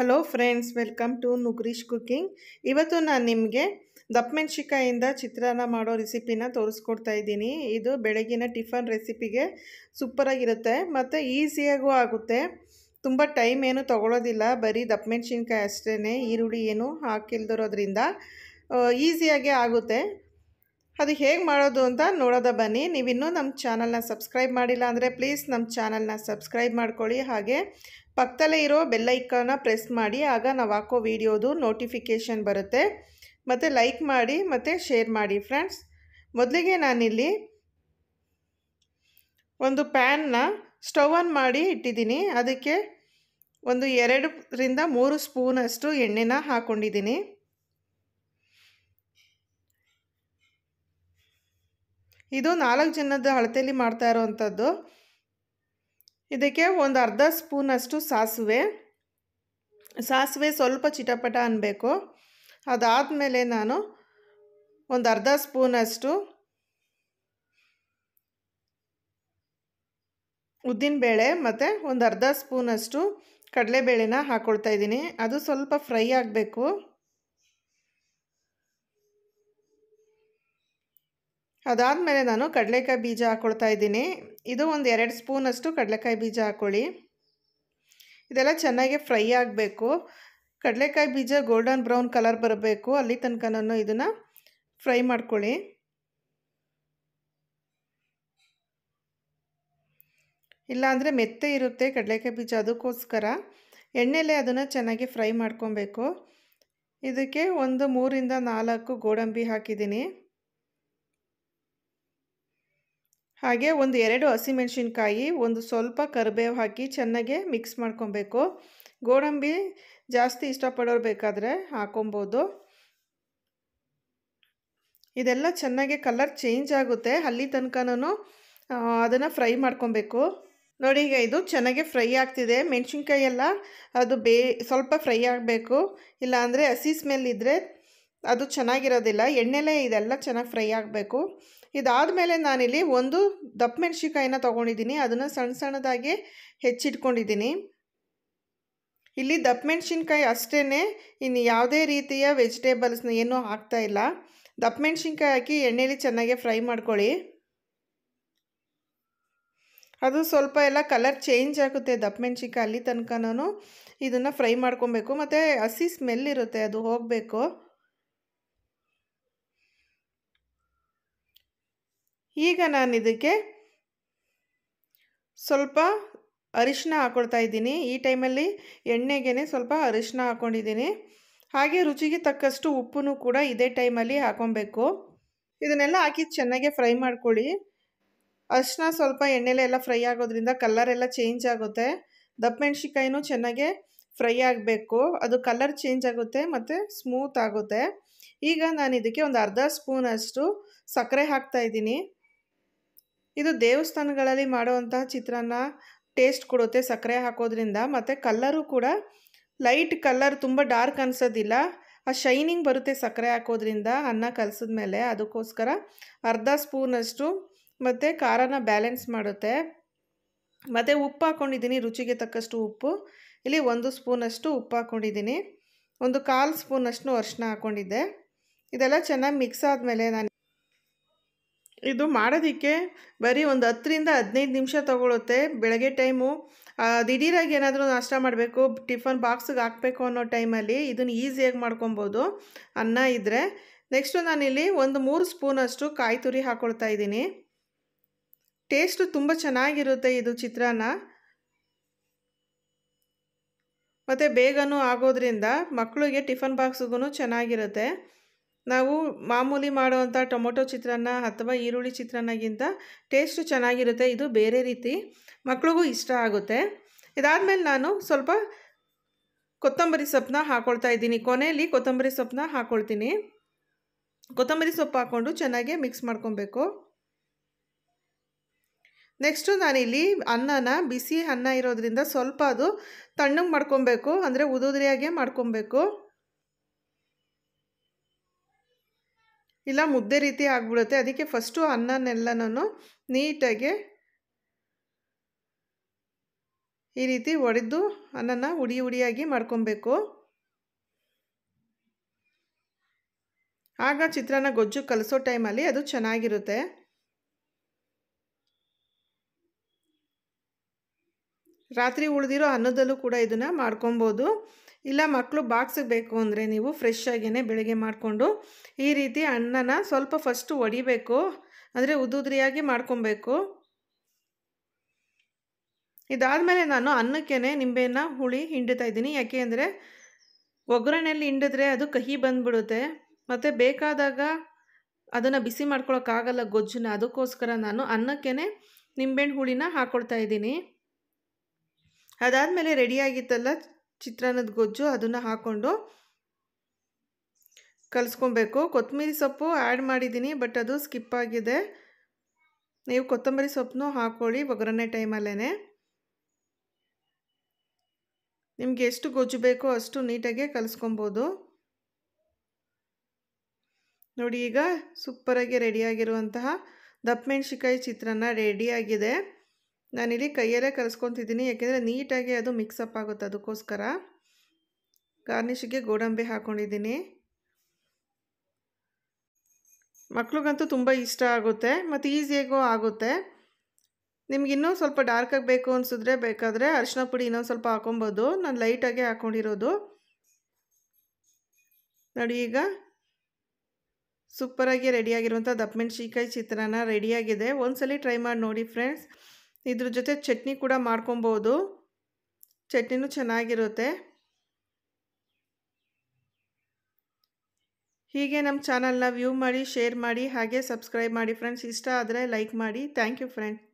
hello friends welcome to ನುಗ್ರೀಶ್ cooking ಇವತ್ತು ನಾನು ನಿಮಗೆ ದಪ್ಪಮೆಣ್ಸಿಕಾಯಿಂದ ಚಿತ್ರಾನ್ನ ಮಾಡೋ ರೆಸಿಪಿನ ತೋರಿಸ್ಕೊಡ್ತಾ ಇದ್ದೀನಿ ಇದು ಬೆಳಗಿನ ಟಿಫನ್ ರೆಸಿಪಿಗೆ ಸೂಪರಾಗಿರುತ್ತೆ ಮತ್ತು ಈಸಿಯಾಗೂ ಆಗುತ್ತೆ ತುಂಬ ಟೈಮ್ ಏನು ತೊಗೊಳೋದಿಲ್ಲ ಬರೀ ದಪ್ಪಮೆಣ್ಸಿನ್ಕಾಯಿ ಅಷ್ಟೇ ಈರುಳ್ಳಿ ಏನು ಹಾಕಿಲ್ದಿರೋದ್ರಿಂದ ಈಸಿಯಾಗೇ ಆಗುತ್ತೆ ಅದು ಹೇಗೆ ಮಾಡೋದು ಅಂತ ನೋಡೋದ ಬನ್ನಿ ನೀವಿನ್ನೂ ನಮ್ಮ ಚಾನಲ್ನ ಸಬ್ಸ್ಕ್ರೈಬ್ ಮಾಡಿಲ್ಲ ಅಂದರೆ ಪ್ಲೀಸ್ ನಮ್ಮ ಚಾನಲ್ನ ಸಬ್ಸ್ಕ್ರೈಬ್ ಮಾಡ್ಕೊಳ್ಳಿ ಹಾಗೆ ಪಕ್ಕದಲ್ಲೇ ಇರೋ ಬೆಲ್ಲೈಕನ್ನ ಪ್ರೆಸ್ ಮಾಡಿ ಆಗ ನಾವು ಹಾಕೋ ವಿಡಿಯೋದು ನೋಟಿಫಿಕೇಷನ್ ಬರುತ್ತೆ ಮತ್ತು ಲೈಕ್ ಮಾಡಿ ಮತ್ತು ಶೇರ್ ಮಾಡಿ ಫ್ರೆಂಡ್ಸ್ ಮೊದಲಿಗೆ ನಾನಿಲ್ಲಿ ಒಂದು ಪ್ಯಾನ್ನ ಸ್ಟವ್ ಆನ್ ಮಾಡಿ ಇಟ್ಟಿದ್ದೀನಿ ಅದಕ್ಕೆ ಒಂದು ಎರಡರಿಂದ ಮೂರು ಸ್ಪೂನಷ್ಟು ಎಣ್ಣೆನ ಹಾಕ್ಕೊಂಡಿದ್ದೀನಿ ಇದು ನಾಲ್ಕು ಜನದ ಅಳತೆಯಲ್ಲಿ ಮಾಡ್ತಾ ಇರೋವಂಥದ್ದು ಇದಕ್ಕೆ ಒಂದು ಅರ್ಧ ಸ್ಪೂನಷ್ಟು ಸಾಸಿವೆ ಸಾಸಿವೆ ಸ್ವಲ್ಪ ಚಿಟಪಟ ಅನ್ನಬೇಕು ಅದಾದಮೇಲೆ ನಾನು ಒಂದು ಅರ್ಧ ಸ್ಪೂನಷ್ಟು ಉದ್ದಿನಬೇಳೆ ಮತ್ತು ಒಂದು ಅರ್ಧ ಸ್ಪೂನಷ್ಟು ಕಡಲೆಬೇಳೆನ ಹಾಕ್ಕೊಳ್ತಾ ಇದ್ದೀನಿ ಅದು ಸ್ವಲ್ಪ ಫ್ರೈ ಆಗಬೇಕು ಅದಾದಮೇಲೆ ನಾನು ಕಡಲೆಕಾಯಿ ಬೀಜ ಹಾಕ್ಕೊಳ್ತಾ ಇದ್ದೀನಿ ಇದು ಒಂದು ಎರಡು ಸ್ಪೂನಷ್ಟು ಕಡಲೆಕಾಯಿ ಬೀಜ ಹಾಕ್ಕೊಳ್ಳಿ ಇದೆಲ್ಲ ಚೆನ್ನಾಗಿ ಫ್ರೈ ಆಗಬೇಕು ಕಡಲೆಕಾಯಿ ಬೀಜ ಗೋಲ್ಡನ್ ಬ್ರೌನ್ ಕಲರ್ ಬರಬೇಕು ಅಲ್ಲಿ ತನಕ ನಾನು ಇದನ್ನು ಫ್ರೈ ಮಾಡ್ಕೊಳ್ಳಿ ಇಲ್ಲಾಂದರೆ ಮೆತ್ತೆ ಇರುತ್ತೆ ಕಡಲೆಕಾಯಿ ಬೀಜ ಅದಕ್ಕೋಸ್ಕರ ಎಣ್ಣೆಲೆ ಅದನ್ನು ಚೆನ್ನಾಗಿ ಫ್ರೈ ಮಾಡ್ಕೊಬೇಕು ಇದಕ್ಕೆ ಒಂದು ಮೂರಿಂದ ನಾಲ್ಕು ಗೋಡಂಬಿ ಹಾಕಿದ್ದೀನಿ ಹಾಗೆ ಒಂದು ಎರಡು ಹಸಿಮೆಣಸಿನ್ಕಾಯಿ ಒಂದು ಸ್ವಲ್ಪ ಕರಿಬೇವು ಹಾಕಿ ಚೆನ್ನಾಗೆ ಮಿಕ್ಸ್ ಮಾಡ್ಕೊಬೇಕು ಗೋಡಂಬಿ ಜಾಸ್ತಿ ಇಷ್ಟಪಡೋರು ಬೇಕಾದರೆ ಹಾಕೊಬೋದು ಇದೆಲ್ಲ ಚೆನ್ನಾಗಿ ಕಲರ್ ಚೇಂಜ್ ಆಗುತ್ತೆ ಅಲ್ಲಿ ತನಕನೂ ಅದನ್ನು ಫ್ರೈ ಮಾಡ್ಕೊಬೇಕು ನೋಡಿ ಈಗ ಇದು ಚೆನ್ನಾಗಿ ಫ್ರೈ ಆಗ್ತಿದೆ ಮೆಣಸಿನ್ಕಾಯಿ ಎಲ್ಲ ಅದು ಬೇ ಸ್ವಲ್ಪ ಫ್ರೈ ಆಗಬೇಕು ಇಲ್ಲಾಂದರೆ ಹಸಿ ಸ್ಮೆಲ್ ಇದ್ದರೆ ಅದು ಚೆನ್ನಾಗಿರೋದಿಲ್ಲ ಎಣ್ಣೆಲೇ ಇದೆಲ್ಲ ಚೆನ್ನಾಗಿ ಫ್ರೈ ಆಗಬೇಕು ಇದಾದ ಮೇಲೆ ನಾನಿಲ್ಲಿ ಒಂದು ದಪ್ಪ ಮೆಣಸಿಕಾಯಿನ ತೊಗೊಂಡಿದ್ದೀನಿ ಅದನ್ನು ಸಣ್ಣ ಸಣ್ಣದಾಗಿ ಹೆಚ್ಚಿಟ್ಕೊಂಡಿದ್ದೀನಿ ಇಲ್ಲಿ ದಪ್ಪ ಮೆಣಸಿನ್ಕಾಯಿ ಅಷ್ಟೇ ಇನ್ನು ಯಾವುದೇ ರೀತಿಯ ವೆಜಿಟೇಬಲ್ಸ್ನ ಏನೂ ಇಲ್ಲ ದಪ್ಪ ಮೆಣಸಿನ್ಕಾಯಿ ಹಾಕಿ ಎಣ್ಣೆಲಿ ಚೆನ್ನಾಗಿ ಫ್ರೈ ಮಾಡ್ಕೊಳ್ಳಿ ಅದು ಸ್ವಲ್ಪ ಎಲ್ಲ ಕಲರ್ ಚೇಂಜ್ ಆಗುತ್ತೆ ದಪ್ಪ ಮೆಣಸಿನ್ಕಾಯಿ ಅಲ್ಲಿ ತನಕನೂ ಇದನ್ನು ಫ್ರೈ ಮಾಡ್ಕೊಬೇಕು ಮತ್ತು ಹಸಿ ಸ್ಮೆಲ್ ಇರುತ್ತೆ ಅದು ಹೋಗಬೇಕು ಈಗ ನಾನು ಇದಕ್ಕೆ ಸ್ವಲ್ಪ ಅರಿಶಿನ ಹಾಕ್ಕೊಳ್ತಾ ಇದ್ದೀನಿ ಈ ಟೈಮಲ್ಲಿ ಎಣ್ಣೆಗೆ ಸ್ವಲ್ಪ ಅರಿಶಿನ ಹಾಕ್ಕೊಂಡಿದ್ದೀನಿ ಹಾಗೆ ರುಚಿಗೆ ತಕ್ಕಷ್ಟು ಉಪ್ಪನ್ನು ಕೂಡ ಇದೇ ಟೈಮಲ್ಲಿ ಹಾಕೊಬೇಕು ಇದನ್ನೆಲ್ಲ ಹಾಕಿ ಚೆನ್ನಾಗಿ ಫ್ರೈ ಮಾಡ್ಕೊಳ್ಳಿ ಅರಿಶಿನ ಸ್ವಲ್ಪ ಎಣ್ಣೆಲೆ ಎಲ್ಲ ಫ್ರೈ ಆಗೋದ್ರಿಂದ ಕಲರ್ ಎಲ್ಲ ಚೇಂಜ್ ಆಗುತ್ತೆ ದಪ್ಪ ದಪ್ಪಮೆಣ್ಸಿಕಾಯಿನೂ ಚೆನ್ನಾಗೆ ಫ್ರೈ ಆಗಬೇಕು ಅದು ಕಲರ್ ಚೇಂಜ್ ಆಗುತ್ತೆ ಮತ್ತು ಸ್ಮೂತ್ ಆಗುತ್ತೆ ಈಗ ನಾನು ಇದಕ್ಕೆ ಒಂದು ಅರ್ಧ ಸ್ಪೂನಷ್ಟು ಸಕ್ಕರೆ ಹಾಕ್ತಾಯಿದ್ದೀನಿ ಇದು ದೇವಸ್ಥಾನಗಳಲ್ಲಿ ಮಾಡುವಂತಹ ಚಿತ್ರಾನ್ನ ಟೇಸ್ಟ್ ಕೊಡುತ್ತೆ ಸಕ್ಕರೆ ಹಾಕೋದ್ರಿಂದ ಮತ್ತು ಕಲ್ಲರು ಕೂಡ ಲೈಟ್ ಕಲ್ಲರ್ ತುಂಬ ಡಾರ್ಕ್ ಅನಿಸೋದಿಲ್ಲ ಆ ಶೈನಿಂಗ್ ಬರುತ್ತೆ ಸಕ್ಕರೆ ಹಾಕೋದ್ರಿಂದ ಅನ್ನ ಕಲಸಿದ ಮೇಲೆ ಅದಕ್ಕೋಸ್ಕರ ಅರ್ಧ ಸ್ಪೂನಷ್ಟು ಮತ್ತು ಖಾರನ ಬ್ಯಾಲೆನ್ಸ್ ಮಾಡುತ್ತೆ ಮತ್ತು ಉಪ್ಪು ಹಾಕ್ಕೊಂಡಿದ್ದೀನಿ ರುಚಿಗೆ ತಕ್ಕಷ್ಟು ಉಪ್ಪು ಇಲ್ಲಿ ಒಂದು ಸ್ಪೂನಷ್ಟು ಉಪ್ಪು ಹಾಕ್ಕೊಂಡಿದ್ದೀನಿ ಒಂದು ಕಾಲು ಸ್ಪೂನಷ್ಟು ಅರಿಶಿನ ಹಾಕ್ಕೊಂಡಿದ್ದೆ ಇದೆಲ್ಲ ಚೆನ್ನಾಗಿ ಮಿಕ್ಸ್ ಆದಮೇಲೆ ನಾನು ಇದು ಮಾಡೋದಕ್ಕೆ ಬರೀ ಒಂದು ಹತ್ತರಿಂದ ಹದಿನೈದು ನಿಮಿಷ ತೊಗೊಳುತ್ತೆ ಬೆಳಗ್ಗೆ ಟೈಮು ದಿಢೀರಾಗಿ ಏನಾದರೂ ನಾಷ್ಟ ಮಾಡಬೇಕು ಟಿಫನ್ ಬಾಕ್ಸಿಗೆ ಹಾಕಬೇಕು ಅನ್ನೋ ಟೈಮಲ್ಲಿ ಇದನ್ನು ಈಸಿಯಾಗಿ ಮಾಡ್ಕೊಬೋದು ಅನ್ನ ಇದ್ದರೆ ನೆಕ್ಸ್ಟು ನಾನಿಲ್ಲಿ ಒಂದು ಮೂರು ಸ್ಪೂನಷ್ಟು ಕಾಯಿ ತುರಿ ಹಾಕ್ಕೊಳ್ತಾ ಇದ್ದೀನಿ ಟೇಸ್ಟು ತುಂಬ ಚೆನ್ನಾಗಿರುತ್ತೆ ಇದು ಚಿತ್ರಾನ್ನ ಮತ್ತು ಬೇಗನೂ ಆಗೋದ್ರಿಂದ ಮಕ್ಕಳಿಗೆ ಟಿಫನ್ ಬಾಕ್ಸ್ಗೂ ಚೆನ್ನಾಗಿರುತ್ತೆ ನಾವು ಮಾಮೂಲಿ ಮಾಡುವಂಥ ಟೊಮೊಟೊ ಚಿತ್ರಾನ್ನ ಅಥವಾ ಈರುಳ್ಳಿ ಚಿತ್ರಾನ್ನಗಿಂತ ಟೇಸ್ಟು ಚೆನ್ನಾಗಿರುತ್ತೆ ಇದು ಬೇರೆ ರೀತಿ ಮಕ್ಳಿಗೂ ಇಷ್ಟ ಆಗುತ್ತೆ ಇದಾದಮೇಲೆ ನಾನು ಸ್ವಲ್ಪ ಕೊತ್ತಂಬರಿ ಸೊಪ್ಪನ್ನ ಹಾಕ್ಕೊಳ್ತಾ ಇದ್ದೀನಿ ಕೊನೆಯಲ್ಲಿ ಕೊತ್ತಂಬರಿ ಸೊಪ್ಪನ್ನ ಹಾಕ್ಕೊಳ್ತೀನಿ ಕೊತ್ತಂಬರಿ ಸೊಪ್ಪು ಹಾಕ್ಕೊಂಡು ಚೆನ್ನಾಗಿ ಮಿಕ್ಸ್ ಮಾಡ್ಕೊಬೇಕು ನೆಕ್ಸ್ಟು ನಾನಿಲ್ಲಿ ಅನ್ನನ ಬಿಸಿ ಅನ್ನ ಇರೋದ್ರಿಂದ ಸ್ವಲ್ಪ ಅದು ತಣ್ಣಗೆ ಮಾಡ್ಕೊಬೇಕು ಅಂದರೆ ಉದುದ್ರಿಯಾಗೆ ಮಾಡ್ಕೊಬೇಕು ಇಲ್ಲ ಮುದ್ದೆ ರೀತಿ ಆಗ್ಬಿಡುತ್ತೆ ಅದಕ್ಕೆ ಫಸ್ಟು ನಾನು ನೀಟಾಗಿ ಈ ರೀತಿ ಒಡೆದು ಅನ್ನನ ಉಡಿ ಉಡಿಯಾಗಿ ಮಾಡ್ಕೊಬೇಕು ಆಗ ಚಿತ್ರಾನ್ನ ಗೊಜ್ಜು ಕಲಿಸೋ ಟೈಮಲ್ಲಿ ಅದು ಚೆನ್ನಾಗಿರುತ್ತೆ ರಾತ್ರಿ ಉಳಿದಿರೋ ಅನ್ನದಲ್ಲೂ ಕೂಡ ಇದನ್ನು ಮಾಡ್ಕೊಬೋದು ಇಲ್ಲ ಮಕ್ಕಳು ಬಾಕ್ಸಿಗೆ ಬೇಕು ಅಂದರೆ ನೀವು ಫ್ರೆಶ್ ಆಗಿಯೇ ಬೆಳಗ್ಗೆ ಮಾಡಿಕೊಂಡು ಈ ರೀತಿ ಅನ್ನನ ಸ್ವಲ್ಪ ಫಸ್ಟು ಒಡಿಬೇಕು ಅಂದರೆ ಉದುದ್ರಿಯಾಗಿ ಮಾಡ್ಕೊಬೇಕು ಇದಾದಮೇಲೆ ನಾನು ಅನ್ನಕ್ಕೇ ನಿಂಬೆನ ಹುಳಿ ಹಿಂಡುತ್ತಾ ಇದ್ದೀನಿ ಯಾಕೆ ಅಂದರೆ ಒಗ್ಗರಣೆಯಲ್ಲಿ ಹಿಂಡಿದ್ರೆ ಅದು ಕಹಿ ಬಂದ್ಬಿಡುತ್ತೆ ಮತ್ತು ಬೇಕಾದಾಗ ಅದನ್ನು ಬಿಸಿ ಮಾಡ್ಕೊಳೋಕ್ಕಾಗಲ್ಲ ಗೊಜ್ಜನ್ನ ಅದಕ್ಕೋಸ್ಕರ ನಾನು ಅನ್ನಕ್ಕೇ ನಿಂಬೆಹಣ್ಣು ಹುಳಿನ ಹಾಕ್ಕೊಳ್ತಾ ಇದ್ದೀನಿ ಅದಾದಮೇಲೆ ರೆಡಿಯಾಗಿತ್ತಲ್ಲ ಚಿತ್ರಾನ್ನದ ಗೊಜ್ಜು ಅದನ್ನು ಹಾಕ್ಕೊಂಡು ಕಲಿಸ್ಕೊಬೇಕು ಕೊತ್ತಂಬರಿ ಸೊಪ್ಪು ಆ್ಯಡ್ ಮಾಡಿದ್ದೀನಿ ಬಟ್ ಅದು ಸ್ಕಿಪ್ ಆಗಿದೆ ನೀವು ಕೊತ್ತಂಬರಿ ಸೊಪ್ಪನ್ನು ಹಾಕ್ಕೊಳ್ಳಿ ಒಗ್ಗರಣೆ ಟೈಮಲ್ಲೇ ನಿಮಗೆ ಎಷ್ಟು ಗೊಜ್ಜು ಬೇಕೋ ಅಷ್ಟು ನೀಟಾಗೆ ಕಲಿಸ್ಕೊಬೋದು ನೋಡಿ ಈಗ ಸೂಪರಾಗಿ ರೆಡಿಯಾಗಿರುವಂತಹ ದಪ್ಪ ಮೆಣಸಿಕಾಯಿ ಚಿತ್ರಾನ್ನ ರೆಡಿಯಾಗಿದೆ ನಾನಿಲ್ಲಿ ಕೈಯಲ್ಲೇ ಕಲಿಸ್ಕೊತಿದ್ದೀನಿ ಯಾಕೆಂದರೆ ನೀಟಾಗಿ ಅದು ಮಿಕ್ಸಪ್ ಆಗುತ್ತೆ ಅದಕ್ಕೋಸ್ಕರ ಗಾರ್ನಿಶಿಗೆ ಗೋಡಂಬಿ ಹಾಕ್ಕೊಂಡಿದ್ದೀನಿ ಮಕ್ಳಿಗಂತೂ ತುಂಬ ಇಷ್ಟ ಆಗುತ್ತೆ ಮತ್ತು ಈಸಿಯಾಗೂ ಆಗುತ್ತೆ ನಿಮ್ಗೆ ಇನ್ನೂ ಸ್ವಲ್ಪ ಡಾರ್ಕಾಗಿ ಬೇಕು ಅನಿಸಿದ್ರೆ ಬೇಕಾದರೆ ಅರಿಶಿನ ಪುಡಿ ಇನ್ನೊಂದು ಸ್ವಲ್ಪ ಹಾಕೊಬೋದು ನಾನು ಲೈಟಾಗೆ ಹಾಕ್ಕೊಂಡಿರೋದು ನೋಡಿ ಈಗ ಸೂಪರಾಗಿ ರೆಡಿಯಾಗಿರುವಂಥ ದಪ್ಪಮೆಣಸಿಕಾಯಿ ಚಿತ್ರಾನ್ನ ರೆಡಿಯಾಗಿದೆ ಒಂದ್ಸಲಿ ಟ್ರೈ ಮಾಡಿ ನೋಡಿ ಫ್ರೆಂಡ್ಸ್ ಇದ್ರ ಜೊತೆ ಚಟ್ನಿ ಕೂಡ ಮಾಡ್ಕೊಬೋದು ಚಟ್ನಿನೂ ಚೆನ್ನಾಗಿರುತ್ತೆ ಹೀಗೆ ನಮ್ಮ ಚಾನಲ್ನ ವ್ಯೂ ಮಾಡಿ ಶೇರ್ ಮಾಡಿ ಹಾಗೆ ಸಬ್ಸ್ಕ್ರೈಬ್ ಮಾಡಿ ಫ್ರೆಂಡ್ಸ್ ಇಷ್ಟ ಆದರೆ ಲೈಕ್ ಮಾಡಿ ಥ್ಯಾಂಕ್ ಯು ಫ್ರೆಂಡ್ಸ್